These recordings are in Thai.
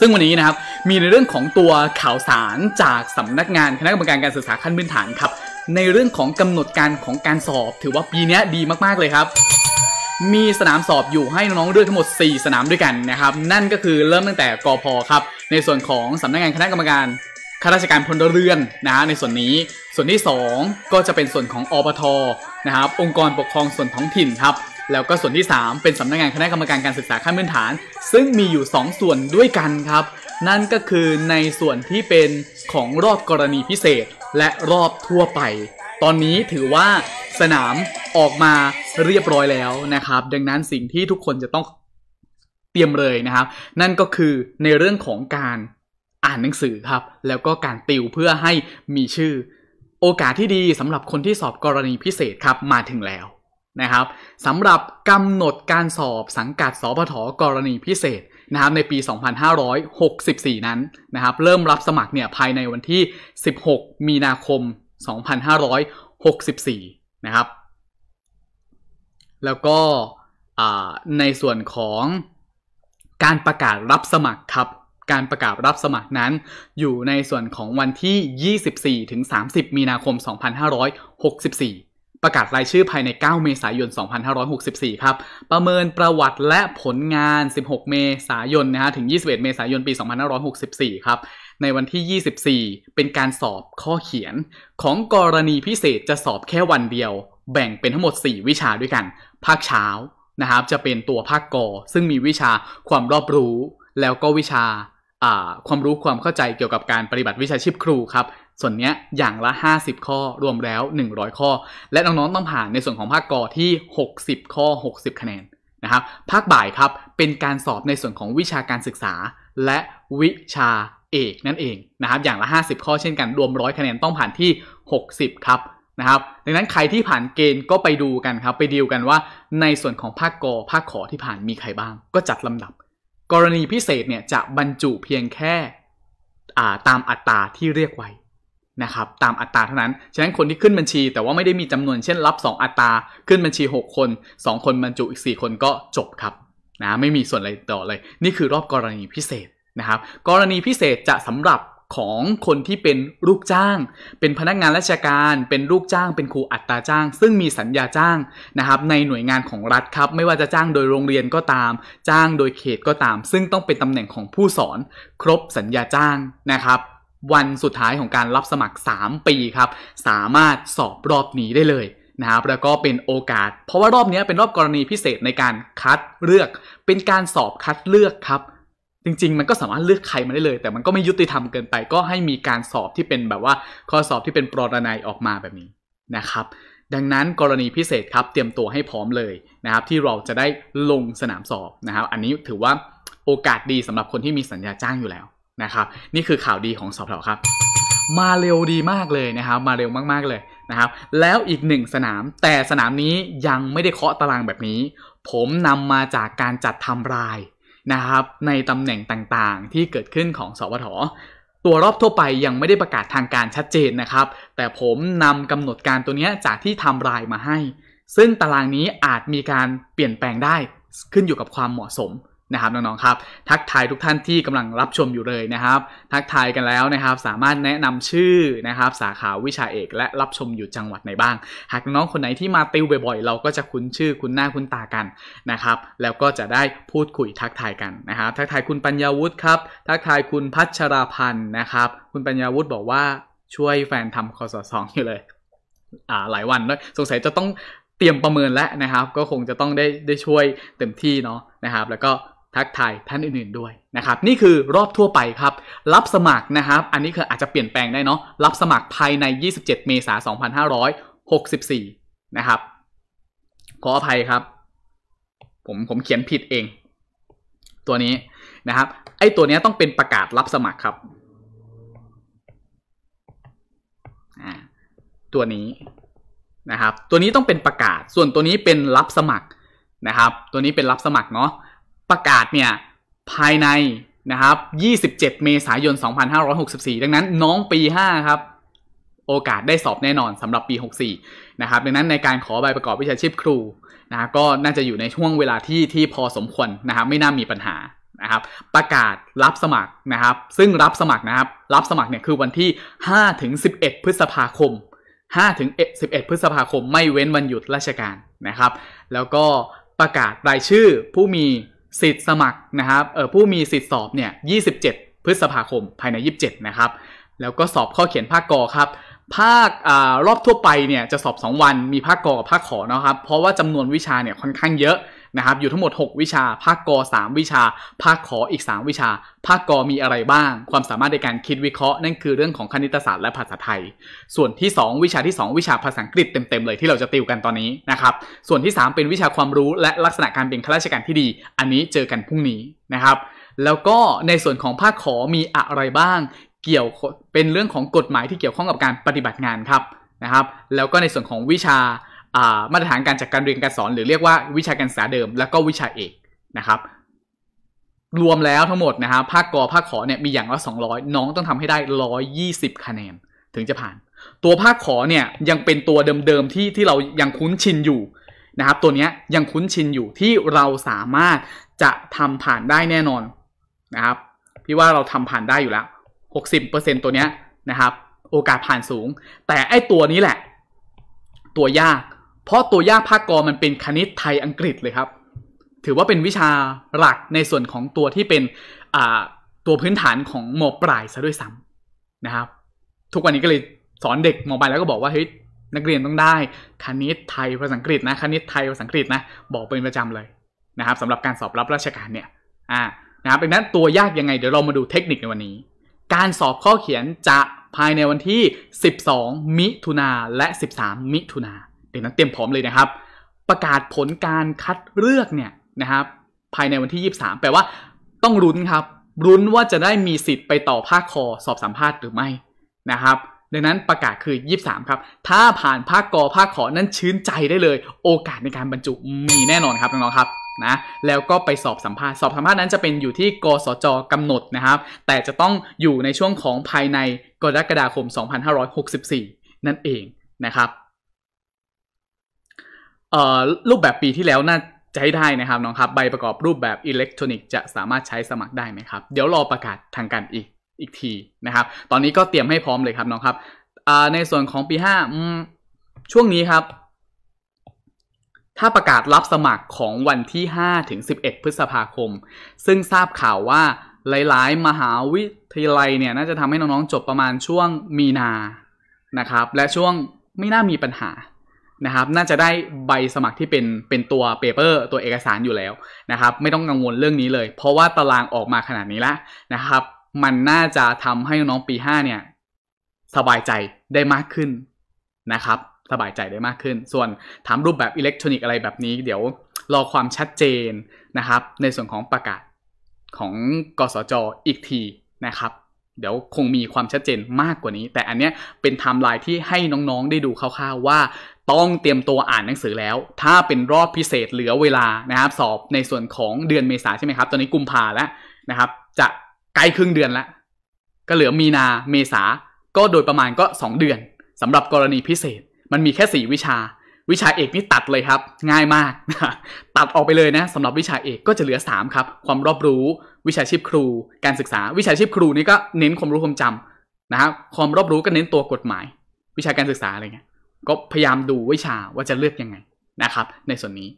ซึ่งวันนี้นะครับมีในเรื่องของตัวข่าวสารจากสำนักงานคณะกรรมการการศึกษาขั้นพื้นฐานครับ ในเรื่องของกำหนดการของการสอบ ถือว่าปีนี้ดีมากๆเลยครับ มีสนามสอบอยู่ให้น้องๆเลือกทั้งหมด 4 สนามด้วยกันนะครับ นั่นก็คือเริ่มตั้งแต่กอพอครับในส่วนของสำนักงานคณะกรรมการข้าราชการพลเรือนนะฮะในส่วนนี้ส่วนที่ 2 ก็จะเป็นส่วนของอปทนะครับองค์กรปกครองส่วนท้องถิ่นครับแล้วก็ส่วนที่ 3 เป็นสำนักงงานคณะกรรมการการศึกษาขั้นพื้นฐาน ซึ่งมีอยู่ 2 ส่วนด้วยกันครับ นั่นก็คือในส่วนที่เป็นของรอบกรณีพิเศษและรอบทั่วไป ตอนนี้ถือว่าสนามออกมาเรียบร้อยแล้วนะครับ ดังนั้นสิ่งที่ทุกคนจะต้องเตรียมเลยนะครับ นั่นก็คือในเรื่องของการอ่านหนังสือครับแล้วก็การติวเพื่อให้มีชื่อ โอกาสที่ดีสำหรับคนที่สอบกรณีพิเศษครับมาถึงแล้วนะครับสำหรับกำหนดการสอบสังกัดสพทกรณีพิเศษนะครับในปี 2564 นั้นนะครับเริ่มรับสมัครเนี่ยภายในวันที่ 16 มีนาคม 2564 นะครับแล้วก็ในส่วนของการประกาศรับสมัครครับ การประกาศรับสมัครนั้นอยู่ในส่วนของวันที่ 24 30 มีนาคม 2564ประกาศรายชื่อภายใน 9 เมษายน 2564 ครับ ประเมินประวัติและผลงาน 16 เมษายน นะฮะถึง 21 เมษายน ปี 2564 ครับ ในวันที่ 24 เป็นการสอบข้อเขียน ของกรณีพิเศษจะสอบแค่วันเดียว แบ่งเป็นทั้งหมด 4 วิชาด้วยกัน ภาคเช้านะครับ จะเป็นตัวภาคกอซึ่งมีวิชาความรอบรู้ แล้วก็วิชาความรู้ความเข้าใจเกี่ยวกับการปฏิบัติวิชาชีพครูครับส่วนนี้อย่างละ 50 ข้อรวมแล้ว 100 ข้อ และน้องๆต้องผ่านในส่วนของภาคกอที่ 60 ข้อ 60 คะแนนนะครับภาคบ่ายครับเป็นการสอบในส่วนของวิชาการศึกษาและวิชาเอกนั่นเองนะครับอย่างละ 50 ข้อเช่นกันรวมร้อยคะแนนต้องผ่านที่60ครับนะครับ ดังนั้นใครที่ผ่านเกณฑ์ก็ไปดูกันครับไปดีลกันว่าในส่วนของภาคกอภาคขอที่ผ่านมีใครบ้างก็จัดลำดับ กรณีพิเศษเนี่ยจะบรรจุเพียงแค่ตามอัตราที่เรียกไว้นะครับตามอัตราเท่านั้นฉะนั้นคนที่ขึ้นบัญชีแต่ว่าไม่ได้มีจำนวนเช่นรับ 2 อัตรา ขึ้นบัญชี 6 คน 2 คนบรรจุอีก 4 คนก็จบครับนะไม่มีส่วนอะไรต่อเลย นี่คือรอบกรณีพิเศษนะครับ กรณีพิเศษจะสำหรับของคนที่เป็นลูกจ้าง เป็นพนักงานราชการ เป็นลูกจ้าง เป็นครูอัตราจ้าง ซึ่งมีสัญญาจ้างนะครับ ในหน่วยงานของรัฐครับ ไม่ว่าจะจ้างโดยโรงเรียนก็ตาม จ้างโดยเขตก็ตาม ซึ่งต้องเป็นตำแหน่งของผู้สอนครบสัญญาจ้างนะครับวันสุดท้ายของการรับสมัคร 3 ปีครับ สามารถสอบรอบนี้ได้เลยนะครับ แล้วก็เป็นโอกาส เพราะว่ารอบนี้เป็นรอบกรณีพิเศษในการคัดเลือก เป็นการสอบคัดเลือกครับ จริงๆ มันก็สามารถเลือกใครมาได้เลย แต่มันก็ไม่ยุติธรรมเกินไป ก็ให้มีการสอบที่เป็นแบบว่า ข้อสอบที่เป็นปรนัยออกมาแบบนี้นะครับ ดังนั้นกรณีพิเศษครับ เตรียมตัวให้พร้อมเลยนะครับ ที่เราจะได้ลงสนามสอบนะครับ อันนี้ถือว่าโอกาสดีสำหรับคนที่มีสัญญาจ้างอยู่แล้วนะครับนี่คือข่าวดีของสอบถครับ มาเร็วดีมากเลยนะครับ มาเร็วมาก ๆเลยนะครับแล้วอีกหนึ่งสนาม แต่สนามนี้ยังไม่ได้เคาะตารางแบบนี้ ผมนำมาจากการจัดทำรายนะครับในตำแหน่งต่างๆที่เกิดขึ้นของสวทตัวรอบทั่วไปยังไม่ได้ประกาศทางการชัดเจนนะครับ แต่ผมนำกำหนดการตัวนี้จากที่ทำรายมาให้ ซึ่งตารางนี้อาจมีการเปลี่ยนแปลงได้ขึ้นอยู่กับความเหมาะสมะครับน้องๆครับทักทายทุกท่านที่กำลังรับชมอยู่เลยนะครับ ทักทายกันแล้วนะครับ สามารถแนะนำชื่อนะครับ สาขาวิชาเอก และรับชมอยู่จังหวัดไหนบ้าง หากน้องคนไหนที่มาติวบ่อยๆเราก็จะคุ้นชื่อคุ้นหน้าคุ้นตากันนะครับ แล้วก็จะได้พูดคุยทักทายกันนะครับทักทายคุณปัญญาวุฒิครับทักทายคุณพัชราพันธ์นะครับคุณปัญญาวุฒิบอกว่าช่วยแฟนทำคอสสองอยู่เลยอ่าหลายวันด้วยสงสัยจะต้องเตรียมประเมินแล้วนะครับ ก็คงจะต้องได้ได้ช่วยเต็มที่เนาะนะครับ แล้วก็ทักทายท่านอื่นๆด้วยนะครับนี่คือรอบทั่วไปครับ รับสมัครนะครับ อันนี้คืออาจจะเปลี่ยนแปลงได้เนาะรับสมัครภายใน 27 เมษายน 2564 นะครับขออภัยครับผมผมเขียนผิดเอง ตัวนี้นะครับไอ้ตัวนี้ต้องเป็นประกาศรับสมัครครับตัวนี้นะครับ ตัวนี้ต้องเป็นประกาศส่วนตัวนี้เป็นรับสมัครนะครับตัวนี้เป็นรับสมัครเนาะประกาศเนี่ยภายในนะครับ27 เมษายน 2564 ดังนั้นน้องปี5ครับ โอกาสได้สอบแน่นอนสำหรับปี 64 นะครับ ดังนั้นในการขอใบประกอบวิชาชีพครูนะก็น่าจะอยู่ในช่วงเวลาที่ที่พอสมควรนะครับ ไม่น่ามีปัญหานะครับ ประกาศรับสมัครนะครับ ซึ่งรับสมัครนะครับ รับสมัครเนี่ยคือวันที่5ถึง11 พฤษภาคม5ถึง11 พฤษภาคมไม่เว้นวันหยุดราชการนะครับ แล้วก็ประกาศรายชื่อผู้มีสิทธิ์สมัครนะครับผู้มีสิทธิ์สอบเนี่ย27 พฤษภาคมภายใน 27นะครับแล้วก็สอบข้อเขียนภาคกอครับ ภาคอรอบทั่วไปเนี่ยจะสอบ 2 วันมีภาคกอกับภาคขอนะครับเพราะว่าจำนวนวิชาเนี่ยค่อนข้างเยอะนะครับอยู่ทั้งหมด 6 วิชา ภาคกอ 3 วิชา ภาคขออีก 3 วิชา ภาคกอมีอะไรบ้าง ความสามารถในการคิดวิเคราะห์ นั่นคือเรื่องของคณิตศาสตร์และภาษาไทย ส่วนที่ 2 วิชาที่ 2 วิชาภาษาอังกฤษเต็มๆ เลยที่เราจะติวกันตอนนี้นะครับ ส่วนที่ 3 เป็นวิชาความรู้และลักษณะการเป็นข้าราชการที่ดี อันนี้เจอกันพรุ่งนี้นะครับ แล้วก็ในส่วนของภาคขอมีอะไรบ้าง เกี่ยว เป็นเรื่องของกฎหมายที่เกี่ยวข้องกับการปฏิบัติงานครับ นะครับ แล้วก็ในส่วนของวิชามาตรฐานการจัดกการเรียนการสอนหรือเรียกว่าวิชาการศึกษาเดิม แล้วก็วิชาเอกนะครับ รวมแล้วทั้งหมดนะฮะภาคกอภาคขอเนี่ยมีอย่างละ 200น้องต้องทำให้ได้120คะแนนถึงจะผ่านตัวภาคขอเนี่ยยังเป็นตัวเดิมๆ ที่ที่เรายังคุ้นชินอยู่นะครับ ตัวนี้ยังคุ้นชินอยู่ที่เราสามารถจะทำผ่านได้แน่นอนนะครับพี่ว่าเราทำผ่านได้อยู่แล้ว 60%ตัวเนี้ยนะครับโอกาสผ่านสูง แต่ไอตัวนี้แหละตัวยากเพราะตัวยากภาคกอมันเป็นคณิตไทยอังกฤษเลยครับ ถือว่าเป็นวิชาหลักในส่วนของตัวที่เป็นตัวพื้นฐานของมปลายซะด้วยซ้ำนะครับ ทุกวันนี้ก็เลยสอนเด็กมปลายแล้วก็บอกว่าเฮ้ยนักเรียนต้องได้ คณิตไทยภาษาอังกฤษนะคณิตไทยภาษาอังกฤษนะบอกเป็นประจำเลยนะครับสำหรับการสอบรับราชการเนี่ยอ่านะครับดังนั้นตัวยากยังไง เดี๋ยวเรามาดูเทคนิคในวันนี้ การสอบข้อเขียนจะภายในวันที่ 12 มิถุนาและ 13 มิถุนาดยวนั้นเตรียมพร้อมเลยนะครับ ประกาศผลการคัดเลือกเนี่ยนะครับ ภายในวันที่ 23แปลว่าต้องรุ้นครับ รุ้นว่าจะได้มีสิทธิ์ไปต่อภาคคอสอบสัมภาษณ์หรือไม่นะครับดังนั้นประกาศคือ 23 ครับ ถ้าผ่านภาคกอภาคขอนั้นชื้นใจได้เลย โอกาสในการบรรจุมีแน่นอนครับน้องๆครับนะแล้วก็ไปสอบสัมภาษณ์สอบสัมภาษณ์นั้นจะเป็นอยู่ที่กสจกำหนดนะครับ แต่จะต้องอยู่ในช่วงของภายในกรกฎาคม 2564 นั่นเองนะครับเอ่อรูปแบบปีที่แล้วน่าจะให้ได้นะครับน้องครับ ใบประกอบรูปแบบอิเล็กทรอนิกส์จะสามารถใช้สมัครได้ไหมครับ เดี๋ยวรอประกาศทางการอีกอีกทีนะครับ ตอนนี้ก็เตรียมให้พร้อมเลยครับน้องครับในส่วนของปีห้าช่วงนี้ครับ ถ้าประกาศรับสมัครของวันที่ 5 ถึง 11 พฤษภาคม ซึ่งทราบข่าวว่าหลายๆ มหาวิทยาลัยเนี่ยน่าจะทำให้น้องๆจบประมาณช่วงมีนานะครับ และช่วงไม่น่ามีปัญหานะครับน่าจะได้ใบสมัครที่เป็นเป็นตัวเปเปอร์ตัวเอกสารอยู่แล้วนะครับไม่ต้องกังวลเรื่องนี้เลย เพราะว่าตารางออกมาขนาดนี้แล้วนะครับ มันน่าจะทำให้น้องปี5เนี่ยสบายใจได้มากขึ้นนะครับ สบายใจได้มากขึ้น ส่วนถามรูปแบบอิเล็กทรอนิกส์อะไรแบบนี้ เดี๋ยวรอความชัดเจนนะครับ ในส่วนของประกาศของกสจอีกทีนะครับเดี๋ยวคงมีความชัดเจนมากกว่านี้ แต่อันเนี้ยเป็นไทม์ไลน์ที่ให้น้องๆได้ดูคร่าวๆ ว่า ต้องเตรียมตัวอ่านหนังสือแล้ว ถ้าเป็นรอบพิเศษเหลือเวลานะครับ สอบในส่วนของเดือนเมษาใช่ไหมครับ ตอนนี้กุมภาแล้ว นะครับ จะใกล้ครึ่งเดือนแล้ว ก็เหลือมีนาเมษา ก็โดยประมาณก็ 2 เดือน สำหรับกรณีพิเศษ มันมีแค่4วิชา วิชาเอกนี่ตัดเลยครับ ง่ายมากตัดออกไปเลยนะสำหรับวิชาเอกก็จะเหลือ3ครับ ความรอบรู้วิชาชีพครูการศึกษา วิชาชีพครูนี่ก็เน้นความรู้ความจำ นะครับความรอบรู้ก็เน้นตัวกฎหมาย วิชาการศึกษาอะไรเงี้ย ก็พยายามดูวิชาว่าจะเลือกยังไงนะครับ ในส่วนนี้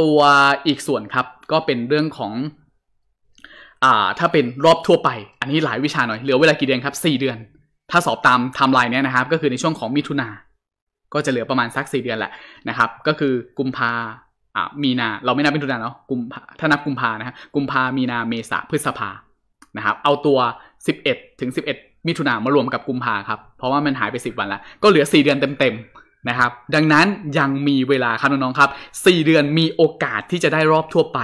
ตัวอีกส่วนครับ ก็เป็นเรื่องของอ่า ถ้าเป็นรอบทั่วไป อันนี้หลายวิชาหน่อยเหลือเวลากี่เดือนครับ4เดือนถ้าสอบตามไทม์ไลน์เนี้ยนะครับ ก็คือในช่วงของมิถุนาก็จะเหลือประมาณสัก4เดือนแหละนะครับ ก็คือกุมภา่ามีนา เราไม่นับเป็นทุนาเนาะกุมภาถ้านับกุมภานะฮะกุมภามีนาเมษาพฤษภานะครับเอาตัว 11ถึง11มิถุนามารวมกับกุมภาครับเพราะว่ามันหายไป 10 วันแล้วก็เหลือ 4 เดือนเต็มๆนะครับดังนั้นยังมีเวลาครับน้องๆครับ4เดือนมีโอกาสที่จะได้รอบทั่วไป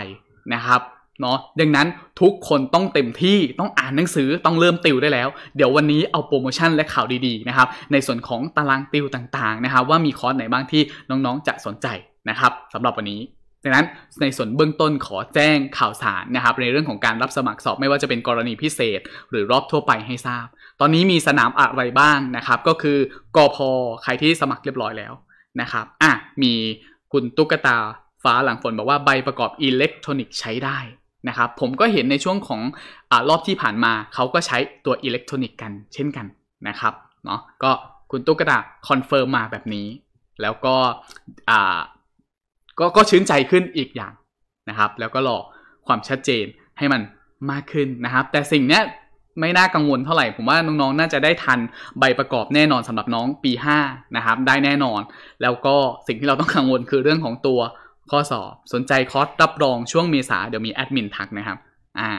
นะครับเนาะดังนั้นทุกคนต้องเต็มที่ต้องอ่านหนังสือต้องเริ่มติวได้แล้ว เดี๋ยววันนี้เอาโปรโมชั่นและข่าวดีๆนะครับในส่วนของตารางติวต่างๆนะครับว่ามีคอร์สไหนบ้างที่น้องๆจะสนใจนะครับสำหรับวันนี้ดังนั้นในส่วนเบื้องต้นขอแจ้งข่าวสารนะครับ ในเรื่องของการรับสมัครสอบไม่ว่าจะเป็นกรณีพิเศษหรือรอบทั่วไปให้ทราบ ตอนนี้มีสนามอะไรบ้างนะครับ ก็คือกอพอใครที่สมัครเรียบร้อยแล้วนะครับ อ่ะ มีคุณตุ๊กตาฟ้าหลังฝนบอกว่าใบประกอบอิเล็กทรอนิกส์ใช้ได้นะครับ ผมก็เห็นในช่วงของอรอบที่ผ่านมาเขาก็ใช้ตัวอิเล็กทรอนิกส์กันเช่นกันนะครับเนาะก็คุณตุ๊กตาคอนเฟิร์มมาแบบนี้แล้วก็ก็ก็ชื้นใจขึ้นอีกอย่างนะครับ แล้วก็รอความชัดเจนให้มันมากขึ้นนะครับ แต่สิ่งนี้ไม่น่ากังวลเท่าไหร่ผมว่าน้องๆน่าจะได้ทันใบประกอบแน่นอนสำหรับน้องปี5นะครับได้แน่นอน แล้วก็สิ่งที่เราต้องกังวลคือเรื่องของตัวข้อสอบ สนใจคอร์สรับรองช่วงเมษา เดี๋ยวมีแอดมินทักนะครับอ่า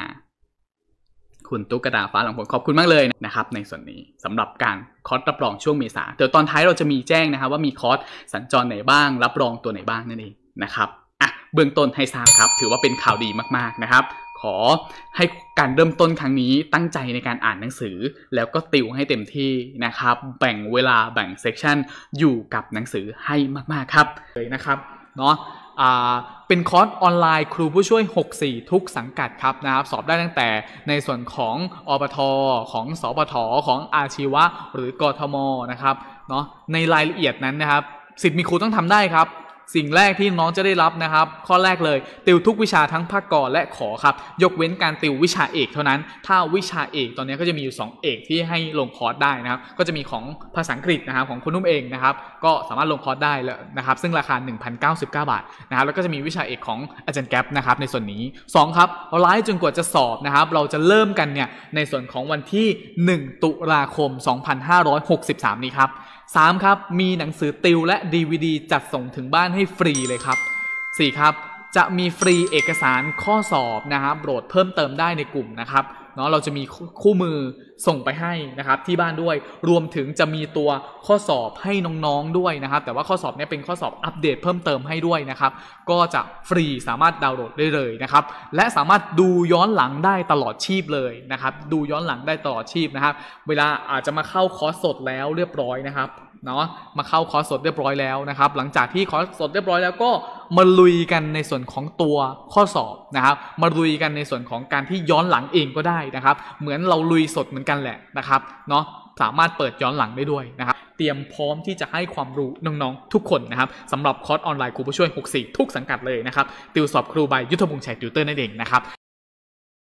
คุณตุ๊กกระดาฟ้าหลังผลขอบคุณมากเลยนะครับ ในส่วนนี้สำหรับการคอร์สรับรองช่วงเมษาเดี๋ยวตอนท้ายเราจะมีแจ้งนะครับ ว่ามีคอร์สสัญจรไหนบ้าง รับรองตัวไหนบ้างนั่นเองนะครับ อ่ะ เบื้องต้นให้ทราบครับ ถือว่าเป็นข่าวดีมากๆ นะครับ ขอให้การเริ่มต้นครั้งนี้ตั้งใจในการอ่านหนังสือ แล้วก็ติวให้เต็มที่นะครับ แบ่งเวลาแบ่งเซกชันอยู่กับหนังสือให้มากๆครับ เลยนะครับ เนาะเป็นคอร์สออนไลน์ครูผู้ช่วย 64 ทุกสังกัดครับนะครับ สอบได้ตั้งแต่ในส่วนของอปทอของสปทอของอาชีวะหรือกทมนะครับ เนาะในรายละเอียดนั้นนะครับ สิทธิ์มีครูต้องทำได้ครับสิ่งแรกที่น้องจะได้รับนะครับ ข้อแรกเลยติวทุกวิชาทั้งภาคก่อนและขอครับ ยกเว้นการติววิชาเอกเท่านั้น ถ้าวิชาเอกตอนนี้ก็จะมีอยู่2เอกที่ให้ลงคอร์สได้นะครับ ก็จะมีของภาษาอังกฤษนะครับของคุณนุ่มเองนะครับ ก็สามารถลงคอร์สได้แล้วนะครับ ซึ่งราคา1,099บาทนะครับ แล้วก็จะมีวิชาเอกของอาจารย์แก๊ปนะครับในส่วนนี้ 2 ครับ ไลฟ์จนกว่าจะสอบนะครับ เราจะเริ่มกันเนี่ย ในส่วนของวันที่ 1 ตุลาคม 2563 นี้ครับ 3. ครับ มีหนังสือติวและ DVD จัดส่งถึงบ้านให้ฟรีเลยครับ 4. ครับ จะมีฟรีเอกสารข้อสอบนะครับ โหลดเพิ่มเติมได้ในกลุ่มนะครับเนาะเราจะมีคู่มือส่งไปให้นะครับ ที่บ้านด้วยรวมถึงจะมีตัวข้อสอบให้ น้อง ๆ ด้วย นะ ครับ แต่ว่าข้อสอบนี้เป็นข้อสอบอัปเดตเพิ่มเติมให้ด้วยนะครับ ก็จะฟรีสามารถดาวน์โหลดได้เลยนะครับ และสามารถดูย้อนหลังได้ตลอดชีพเลยนะครับ ดูย้อนหลังได้ตลอดชีพนะครับ เวลาอาจจะมาเข้าคอร์สสดแล้วเรียบร้อยนะครับเนาะมาเข้าคอร์สสดเรียบร้อยแล้วนะครับ หลังจากที่คอร์สสดเรียบร้อยแล้วก็มาลุยกันในส่วนของตัวข้อสอบนะครับมาลุยกันในส่วนของการที่ย้อนหลังเองก็ได้นะครับเหมือนเราลุยสดเหมือนกันแหละนะครับเนาะสามารถเปิดย้อนหลังได้ด้วยนะครับเตรียมพร้อมที่จะให้ความรู้น้องๆทุกคนนะครับสำหรับคอร์สออนไลน์ครูผู้ช่วย 64 ทุกสังกัดเลยนะครับติวสอบครูใบยุทธพงษลชัยติวเตอร์นั่นเองนะครับ